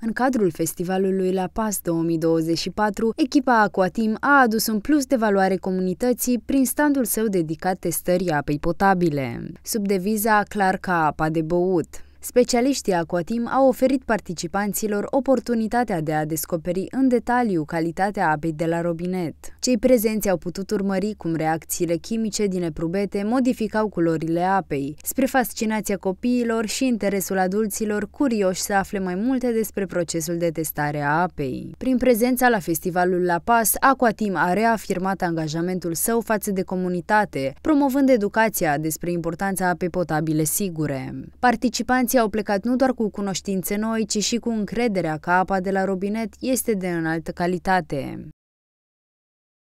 În cadrul festivalului La Paz 2024, echipa Aquatim a adus un plus de valoare comunității prin standul său dedicat testării apei potabile, sub deviza Clar ca apa de băut. Specialiștii Aquatim au oferit participanților oportunitatea de a descoperi în detaliu calitatea apei de la robinet. Cei prezenți au putut urmări cum reacțiile chimice din eprubete modificau culorile apei, spre fascinația copiilor și interesul adulților curioși să afle mai multe despre procesul de testare a apei. Prin prezența la festivalul La Pas, Aquatim a reafirmat angajamentul său față de comunitate, promovând educația despre importanța apei potabile sigure. Participanții au plecat nu doar cu cunoștințe noi, ci și cu încrederea că apa de la robinet este de înaltă calitate.